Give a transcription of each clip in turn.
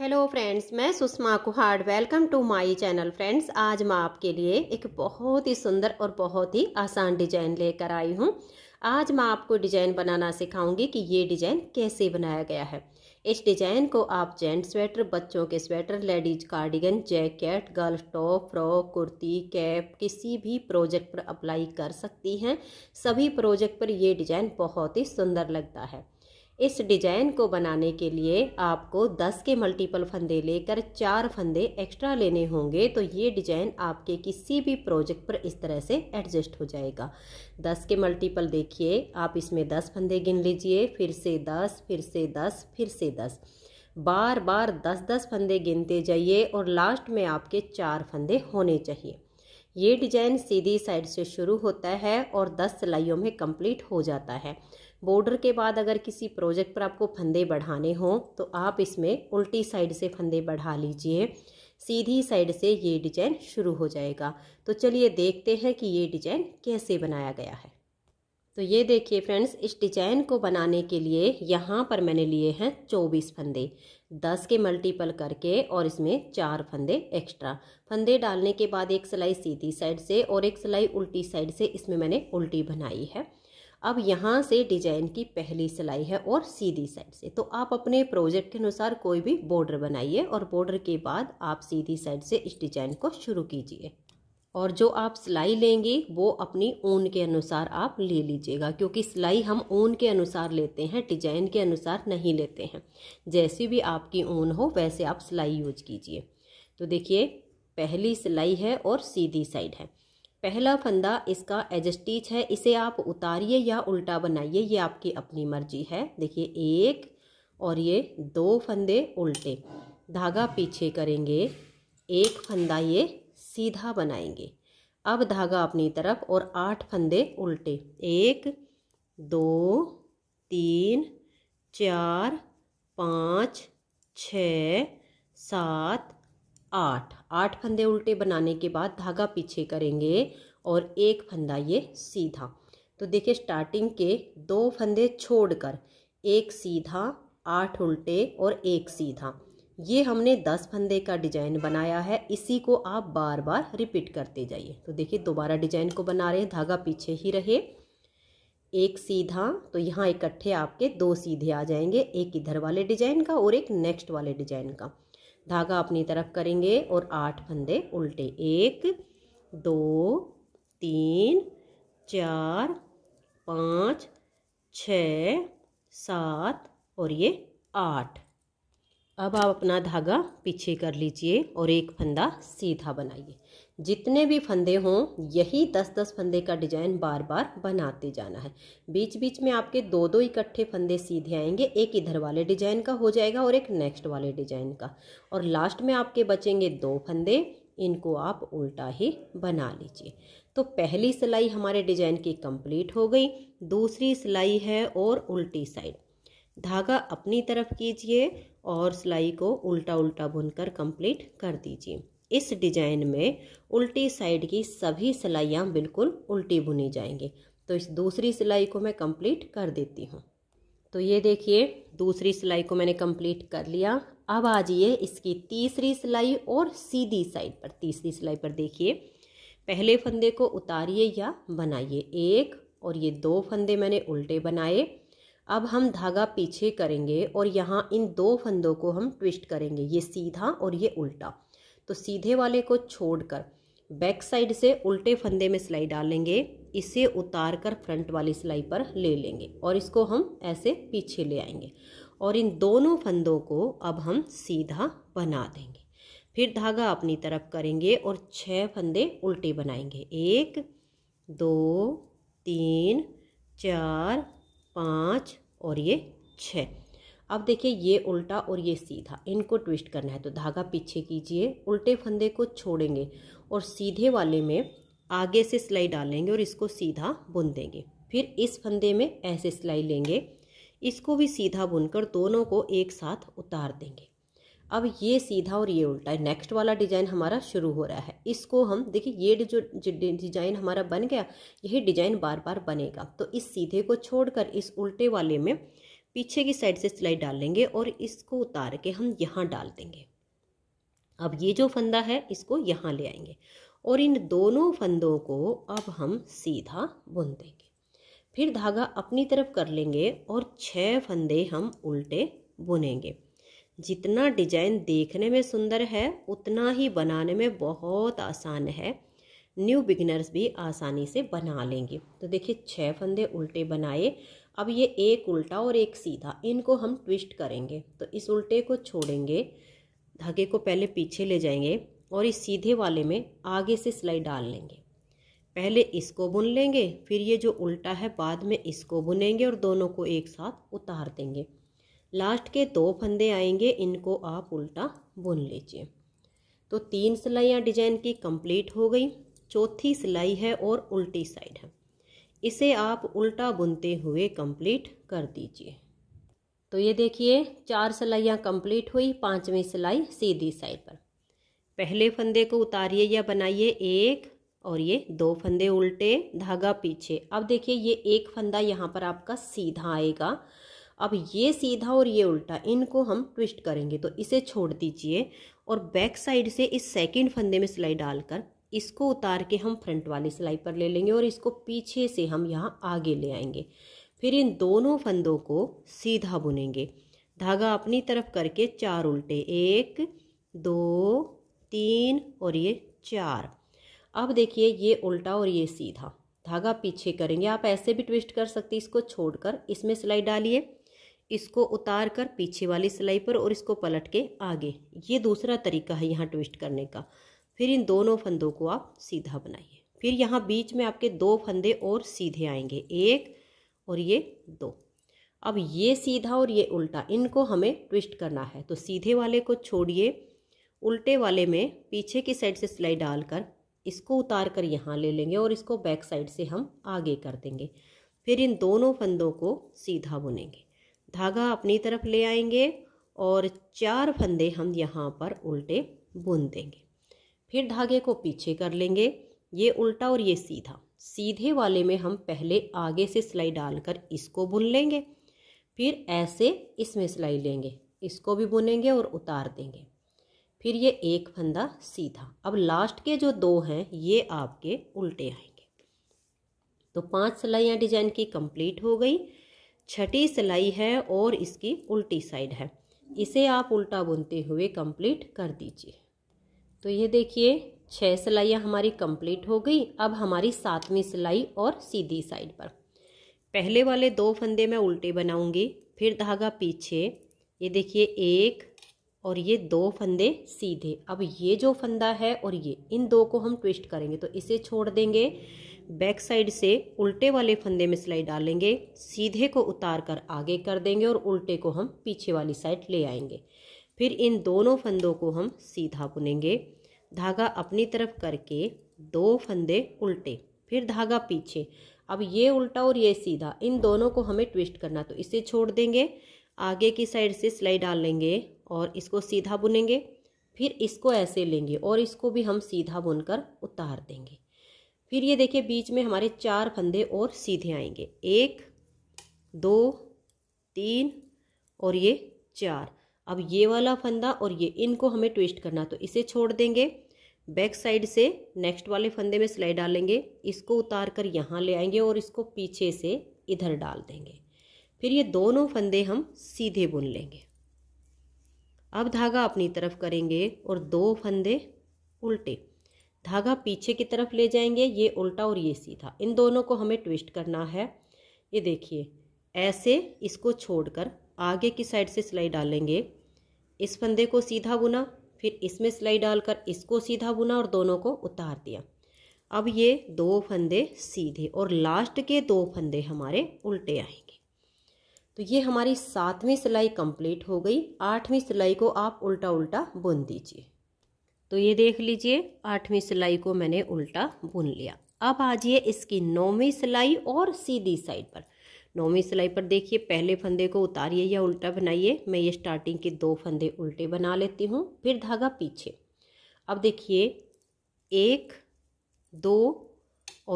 hello friends मैं Sushma Kuhad welcome to my channel friends आज मैं आपके लिए एक बहुत ही सुंदर और बहुत ही आसान डिजाइन लेकर आई हूँ आज मैं आपको डिजाइन बनाना सिखाऊंगी कि ये डिजाइन कैसे बनाया गया है इस डिजाइन को आप जेंट स्वेटर बच्चों के sweater ladies cardigan jacket girls top frock kurti cap किसी भी प्रोजेक्ट पर अप्लाई कर सकती हैं सभी प्रोजेक्ट पर यह डिजाइन बहुत ही सुंदर लगता है इस डिजाइन को बनाने के लिए आपको 10 के मल्टीपल फंदे लेकर चार फंदे एक्स्ट्रा लेने होंगे तो ये डिजाइन आपके किसी भी प्रोजेक्ट पर इस तरह से एडजस्ट हो जाएगा 10 के मल्टीपल देखिए आप इसमें 10 फंदे गिन लीजिए फिर से 10 फिर से 10 फिर से 10 बार बार 10-10 फंदे गिनते जाइए और लास्ट में आपके चार फंदे होने चाहिए ये डिजाइन सीधी साइड से शुरू होता है और दस सिलाइयों में कंप्लीट हो जाता है बॉर्डर के बाद अगर किसी प्रोजेक्ट पर आपको फंदे बढ़ाने हों तो आप इसमें उल्टी साइड से फंदे बढ़ा लीजिए सीधी साइड से ये डिजाइन शुरू हो जाएगा तो चलिए देखते हैं कि ये डिजाइन कैसे बनाया गया है तो ये देखिए फ्रेंड्स इस डिजाइन को बनाने के लिए यहाँ पर मैंने लिए हैं चौबीस फंदे दस के मल्टीपल करके और इसमें चार फंदे एक्स्ट्रा फंदे डालने के बाद एक सिलाई सीधी साइड से और एक सिलाई उल्टी साइड से इसमें मैंने उल्टी बनाई है अब यहाँ से डिजाइन की पहली सिलाई है और सीधी साइड से तो आप अपने प्रोजेक्ट के अनुसार कोई भी बॉर्डर बनाइए और बॉर्डर के बाद आप सीधी साइड से इस डिजाइन को शुरू कीजिए और जो आप सिलाई लेंगे वो अपनी ऊन के अनुसार आप ले लीजिएगा क्योंकि सिलाई हम ऊन के अनुसार लेते हैं डिजाइन के अनुसार नहीं लेते हैं जैसी भी आपकी ऊन हो वैसे आप सिलाई यूज कीजिए तो देखिए पहली सिलाई है और सीधी साइड है पहला फंदा इसका एजस्टिच है इसे आप उतारिए या उल्टा बनाइए ये आपकी अपनी मर्जी है देखिए एक और ये दो फंदे उल्टे धागा पीछे करेंगे एक फंदा ये सीधा बनाएंगे अब धागा अपनी तरफ और आठ फंदे उल्टे एक दो तीन चार पाँच छ सात आठ आठ फंदे उल्टे बनाने के बाद धागा पीछे करेंगे और एक फंदा ये सीधा तो देखिए स्टार्टिंग के दो फंदे छोड़कर एक सीधा आठ उल्टे और एक सीधा ये हमने दस फंदे का डिजाइन बनाया है इसी को आप बार बार रिपीट करते जाइए तो देखिए दोबारा डिजाइन को बना रहे हैं धागा पीछे ही रहे एक सीधा तो यहाँ इकट्ठे आपके दो सीधे आ जाएंगे एक इधर वाले डिजाइन का और एक नेक्स्ट वाले डिजाइन का धागा अपनी तरफ करेंगे और आठ फंदे उल्टे एक दो तीन चार पाँच छ सात और ये आठ अब आप अपना धागा पीछे कर लीजिए और एक फंदा सीधा बनाइए जितने भी फंदे हों यही दस दस फंदे का डिजाइन बार बार बनाते जाना है बीच बीच में आपके दो दो इकट्ठे फंदे सीधे आएंगे एक इधर वाले डिजाइन का हो जाएगा और एक नेक्स्ट वाले डिजाइन का और लास्ट में आपके बचेंगे दो फंदे इनको आप उल्टा ही बना लीजिए तो पहली सिलाई हमारे डिजाइन की कंप्लीट हो गई दूसरी सिलाई है और उल्टी साइड धागा अपनी तरफ कीजिए और सिलाई को उल्टा उल्टा बुनकर कंप्लीट कर दीजिए इस डिजाइन में उल्टी साइड की सभी सिलाइयाँ बिल्कुल उल्टी बुनी जाएंगी तो इस दूसरी सिलाई को मैं कंप्लीट कर देती हूँ तो ये देखिए दूसरी सिलाई को मैंने कंप्लीट कर लिया अब आ जाइए इसकी तीसरी सिलाई और सीधी साइड पर तीसरी सिलाई पर देखिए पहले फंदे को उतारिए या बनाइए एक और ये दो फंदे मैंने उल्टे बनाए अब हम धागा पीछे करेंगे और यहाँ इन दो फंदों को हम ट्विस्ट करेंगे ये सीधा और ये उल्टा तो सीधे वाले को छोड़कर बैक साइड से उल्टे फंदे में सिलाई डालेंगे इसे उतार कर फ्रंट वाली सिलाई पर ले लेंगे और इसको हम ऐसे पीछे ले आएंगे और इन दोनों फंदों को अब हम सीधा बना देंगे फिर धागा अपनी तरफ करेंगे और छः फंदे उल्टे बनाएंगे एक दो तीन चार पाँच और ये छः अब देखिए ये उल्टा और ये सीधा इनको ट्विस्ट करना है तो धागा पीछे कीजिए उल्टे फंदे को छोड़ेंगे और सीधे वाले में आगे से सिलाई डालेंगे और इसको सीधा बुन देंगे फिर इस फंदे में ऐसे सिलाई लेंगे इसको भी सीधा बुनकर दोनों को एक साथ उतार देंगे अब ये सीधा और ये उल्टा है नेक्स्ट वाला डिज़ाइन हमारा शुरू हो रहा है इसको हम देखिए ये जो डिज़ाइन हमारा बन गया यही डिज़ाइन बार बार बनेगा तो इस सीधे को छोड़कर इस उल्टे वाले में पीछे की साइड से सिलाई डाल लेंगे और इसको उतार के हम यहाँ डाल देंगे अब ये जो फंदा है इसको यहाँ ले आएंगे और इन दोनों फंदों को अब हम सीधा बुन देंगे फिर धागा अपनी तरफ कर लेंगे और छह फंदे हम उल्टे बुनेंगे जितना डिजाइन देखने में सुंदर है उतना ही बनाने में बहुत आसान है न्यू बिगिनर्स भी आसानी से बना लेंगे तो देखिए छह फंदे उल्टे बनाए अब ये एक उल्टा और एक सीधा इनको हम ट्विस्ट करेंगे तो इस उल्टे को छोड़ेंगे धागे को पहले पीछे ले जाएंगे और इस सीधे वाले में आगे से सिलाई डाल लेंगे पहले इसको बुन लेंगे फिर ये जो उल्टा है बाद में इसको बुनेंगे और दोनों को एक साथ उतार देंगे लास्ट के दो फंदे आएंगे इनको आप उल्टा बुन लीजिए तो तीन सिलाइयाँ डिजाइन की कंप्लीट हो गई चौथी सिलाई है और उल्टी साइड है इसे आप उल्टा बुनते हुए कंप्लीट कर दीजिए तो ये देखिए चार सिलाइयाँ कंप्लीट हुई पांचवी सिलाई सीधी साइड पर पहले फंदे को उतारिए या बनाइए एक और ये दो फंदे उल्टे धागा पीछे अब देखिए ये एक फंदा यहाँ पर आपका सीधा आएगा अब ये सीधा और ये उल्टा इनको हम ट्विस्ट करेंगे तो इसे छोड़ दीजिए और बैक साइड से इस सेकंड फंदे में सिलाई डालकर इसको उतार के हम फ्रंट वाली सिलाई पर ले लेंगे और इसको पीछे से हम यहाँ आगे ले आएंगे फिर इन दोनों फंदों को सीधा बुनेंगे धागा अपनी तरफ करके चार उल्टे एक दो तीन और ये चार अब देखिए ये उल्टा और ये सीधा धागा पीछे करेंगे आप ऐसे भी ट्विस्ट कर सकते इसको छोड़कर इसमें सिलाई डालिए इसको उतार कर पीछे वाली सिलाई पर और इसको पलट के आगे ये दूसरा तरीका है यहाँ ट्विस्ट करने का फिर इन दोनों फंदों को आप सीधा बनाइए फिर यहाँ बीच में आपके दो फंदे और सीधे आएंगे एक और ये दो अब ये सीधा और ये उल्टा इनको हमें ट्विस्ट करना है तो सीधे वाले को छोड़िए उल्टे वाले में पीछे की साइड से सिलाई डालकर इसको उतार कर यहाँ ले लेंगे और इसको बैक साइड से हम आगे कर देंगे फिर इन दोनों फंदों को सीधा बुनेंगे धागा अपनी तरफ ले आएंगे और चार फंदे हम यहाँ पर उल्टे बुन देंगे फिर धागे को पीछे कर लेंगे ये उल्टा और ये सीधा सीधे वाले में हम पहले आगे से सिलाई डालकर इसको बुन लेंगे फिर ऐसे इसमें सिलाई लेंगे इसको भी बुनेंगे और उतार देंगे फिर ये एक फंदा सीधा अब लास्ट के जो दो हैं ये आपके उल्टे आएंगे तो पांच सिलाइयाँ डिजाइन की कंप्लीट हो गई छठी सिलाई है और इसकी उल्टी साइड है इसे आप उल्टा बुनते हुए कंप्लीट कर दीजिए तो ये देखिए छः सिलाइयाँ हमारी कंप्लीट हो गई अब हमारी सातवीं सिलाई और सीधी साइड पर पहले वाले दो फंदे मैं उल्टे बनाऊंगी फिर धागा पीछे ये देखिए एक और ये दो फंदे सीधे अब ये जो फंदा है और ये इन दो को हम ट्विस्ट करेंगे तो इसे छोड़ देंगे बैक साइड से उल्टे वाले फंदे में सिलाई डालेंगे सीधे को उतार कर आगे कर देंगे और उल्टे को हम पीछे वाली साइड ले आएंगे फिर इन दोनों फंदों को हम सीधा बुनेंगे धागा अपनी तरफ करके दो फंदे उल्टे फिर धागा पीछे अब ये उल्टा और ये सीधा इन दोनों को हमें ट्विस्ट करना तो इसे छोड़ देंगे आगे की साइड से सिलाई डाल लेंगे और इसको सीधा बुनेंगे फिर इसको ऐसे लेंगे और इसको भी हम सीधा बुनकर उतार देंगे फिर ये देखिए बीच में हमारे चार फंदे और सीधे आएंगे एक दो तीन और ये चार अब ये वाला फंदा और ये इनको हमें ट्विस्ट करना तो इसे छोड़ देंगे बैक साइड से नेक्स्ट वाले फंदे में सिलाई डालेंगे इसको उतार कर यहाँ ले आएंगे और इसको पीछे से इधर डाल देंगे फिर ये दोनों फंदे हम सीधे बुन लेंगे अब धागा अपनी तरफ करेंगे और दो फंदे उल्टे धागा पीछे की तरफ ले जाएंगे ये उल्टा और ये सीधा इन दोनों को हमें ट्विस्ट करना है ये देखिए ऐसे इसको छोड़कर आगे की साइड से सिलाई डालेंगे इस फंदे को सीधा बुना फिर इसमें सिलाई डालकर इसको सीधा बुना और दोनों को उतार दिया अब ये दो फंदे सीधे और लास्ट के दो फंदे हमारे उल्टे आएंगे तो ये हमारी सातवीं सिलाई कंप्लीट हो गई आठवीं सिलाई को आप उल्टा उल्टा बुन दीजिए तो ये देख लीजिए आठवीं सिलाई को मैंने उल्टा बुन लिया अब आ जाइए इसकी नौवीं सिलाई और सीधी साइड पर नौवीं सिलाई पर देखिए पहले फंदे को उतारिए या उल्टा बनाइए मैं ये स्टार्टिंग के दो फंदे उल्टे बना लेती हूँ फिर धागा पीछे अब देखिए एक दो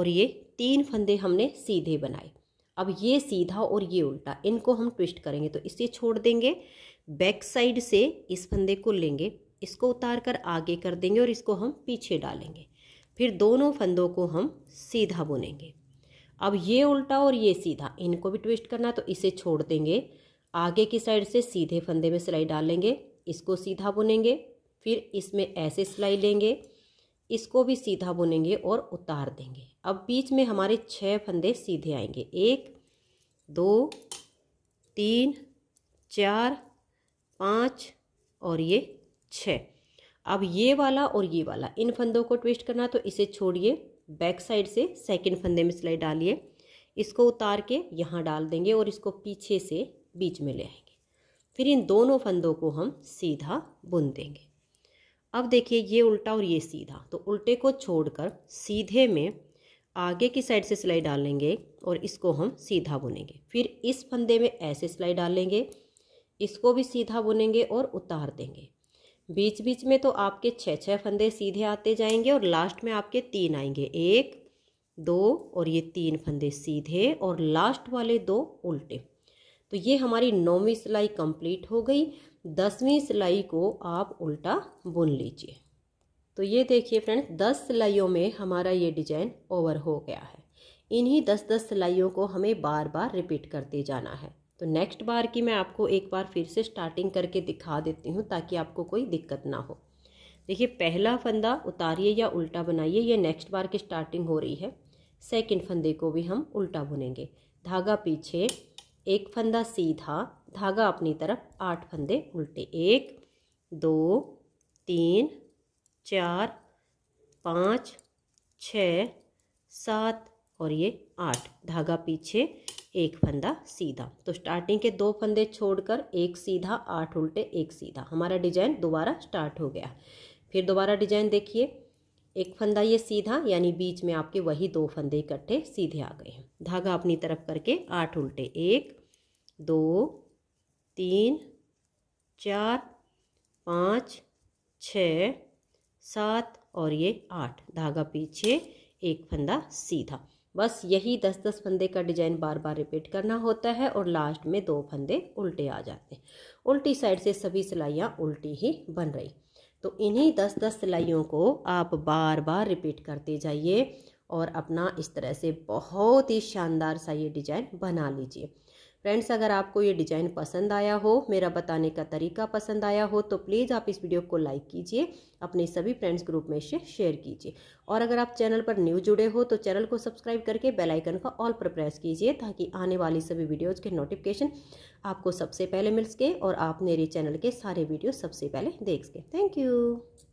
और ये तीन फंदे हमने सीधे बनाए अब ये सीधा और ये उल्टा इनको हम ट्विस्ट करेंगे तो इसे छोड़ देंगे बैक साइड से इस फंदे को लेंगे इसको उतार कर आगे कर देंगे और इसको हम पीछे डालेंगे फिर दोनों फंदों को हम सीधा बुनेंगे अब ये उल्टा और ये सीधा इनको भी ट्विस्ट करना तो इसे छोड़ देंगे आगे की साइड से सीधे फंदे में सिलाई डाल लेंगे इसको सीधा बुनेंगे फिर इसमें ऐसे सिलाई लेंगे इसको भी सीधा बुनेंगे और उतार देंगे अब बीच में हमारे छः फंदे सीधे आएंगे एक दो तीन चार पाँच और ये छः अब ये वाला और ये वाला इन फंदों को ट्विस्ट करना तो इसे छोड़िए बैक साइड से सेकंड फंदे में सिलाई डालिए इसको उतार के यहाँ डाल देंगे और इसको पीछे से बीच में ले आएंगे फिर इन दोनों फंदों को हम सीधा बुन देंगे अब देखिए ये उल्टा और ये सीधा तो उल्टे को छोड़कर सीधे में आगे की साइड से सिलाई डालेंगे और इसको हम सीधा बुनेंगे फिर इस फंदे में ऐसे सिलाई डालेंगे इसको भी सीधा बुनेंगे और उतार देंगे बीच बीच में तो आपके छः छः फंदे सीधे आते जाएंगे और लास्ट में आपके तीन आएंगे एक दो और ये तीन फंदे सीधे और लास्ट वाले दो उल्टे तो ये हमारी नौवीं सिलाई कंप्लीट हो गई दसवीं सिलाई को आप उल्टा बुन लीजिए तो ये देखिए फ्रेंड्स दस सिलाइयों में हमारा ये डिजाइन ओवर हो गया है इन्हीं दस दस सिलाइयों को हमें बार बार रिपीट करते जाना है तो नेक्स्ट बार की मैं आपको एक बार फिर से स्टार्टिंग करके दिखा देती हूँ ताकि आपको कोई दिक्कत ना हो देखिए पहला फंदा उतारिए या उल्टा बनाइए ये नेक्स्ट बार की स्टार्टिंग हो रही है सेकंड फंदे को भी हम उल्टा बुनेंगे धागा पीछे एक फंदा सीधा धागा अपनी तरफ आठ फंदे उल्टे एक दो तीन चार पाँच छ सात और ये आठ धागा पीछे एक फंदा सीधा तो स्टार्टिंग के दो फंदे छोड़कर एक सीधा आठ उल्टे एक सीधा हमारा डिजाइन दोबारा स्टार्ट हो गया फिर दोबारा डिजाइन देखिए एक फंदा ये सीधा यानी बीच में आपके वही दो फंदे इकट्ठे सीधे आ गए हैं धागा अपनी तरफ करके आठ उल्टे एक दो तीन चार पाँच छ सात और ये आठ धागा पीछे एक फंदा सीधा बस यही दस दस फंदे का डिजाइन बार बार रिपीट करना होता है और लास्ट में दो फंदे उल्टे आ जाते हैं उल्टी साइड से सभी सिलाइयाँ उल्टी ही बन रही तो इन्हीं दस दस सिलाइयों को आप बार बार रिपीट करते जाइए और अपना इस तरह से बहुत ही शानदार सा ये डिजाइन बना लीजिए फ्रेंड्स अगर आपको ये डिज़ाइन पसंद आया हो मेरा बताने का तरीका पसंद आया हो तो प्लीज़ आप इस वीडियो को लाइक कीजिए अपने सभी फ्रेंड्स ग्रुप में इसे शेयर कीजिए और अगर आप चैनल पर न्यू जुड़े हो तो चैनल को सब्सक्राइब करके बेल आइकन का ऑल पर प्रेस कीजिए ताकि आने वाली सभी वीडियोज़ के नोटिफिकेशन आपको सबसे पहले मिल सके और आप मेरे चैनल के सारे वीडियो सबसे पहले देख सकें थैंक यू